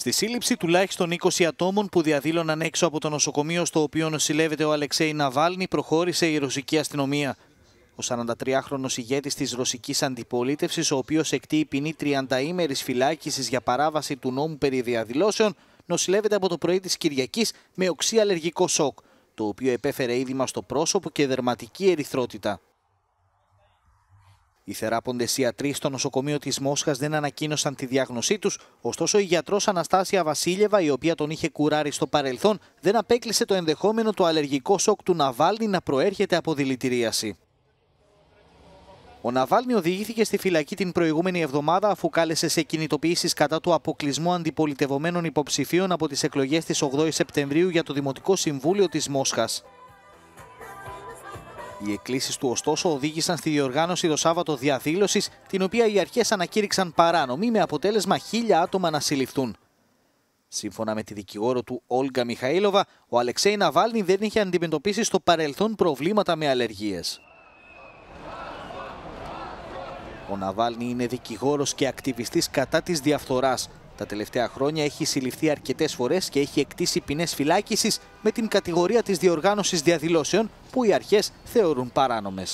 Στη σύλληψη τουλάχιστον 20 ατόμων που διαδήλωναν έξω από το νοσοκομείο στο οποίο νοσηλεύεται ο Αλεξέη Ναβάλνη προχώρησε η ρωσική αστυνομία. Ο 43χρονος ηγέτης της ρωσικής αντιπολίτευσης, ο οποίος εκτεί ποινή 30 ημέρης φυλάκισης για παράβαση του νόμου περί διαδηλώσεων, νοσηλεύεται από το πρωί της Κυριακής με οξύ αλλεργικό σοκ, το οποίο επέφερε είδημα στο πρόσωπο και δερματική ερυθρότητα. Οι θεράποντες ιατροί στο νοσοκομείο της Μόσχας δεν ανακοίνωσαν τη διάγνωσή τους, ωστόσο η γιατρός Αναστάσια Βασίλεβα, η οποία τον είχε κουράρει στο παρελθόν, δεν απέκλεισε το ενδεχόμενο το αλλεργικό σοκ του Ναβάλνη να προέρχεται από δηλητηρίαση. Ο Ναβάλνη οδηγήθηκε στη φυλακή την προηγούμενη εβδομάδα αφού κάλεσε σε κινητοποιήσεις κατά του αποκλεισμού αντιπολιτευομένων υποψηφίων από τις εκλογές της 8η Σεπτεμβρίου για το Δημοτικό Συμβούλιο της Μόσχας. Οι εκκλήσεις του, ωστόσο, οδήγησαν στη διοργάνωση το Σάββατο διαδήλωσης, την οποία οι αρχές ανακήρυξαν παράνομη, με αποτέλεσμα χίλια άτομα να συλληφθούν. Σύμφωνα με τη δικηγόρο του Όλγα Μιχαήλοβα, ο Αλεξέη Ναβάλνη δεν είχε αντιμετωπίσει στο παρελθόν προβλήματα με αλλεργίες. Ο Ναβάλνη είναι δικηγόρος και ακτιβιστής κατά της διαφθοράς. Τα τελευταία χρόνια έχει συλληφθεί αρκετές φορές και έχει εκτίσει ποινές φυλάκισης με την κατηγορία της διοργάνωσης διαδηλώσεων που οι αρχές θεωρούν παράνομες.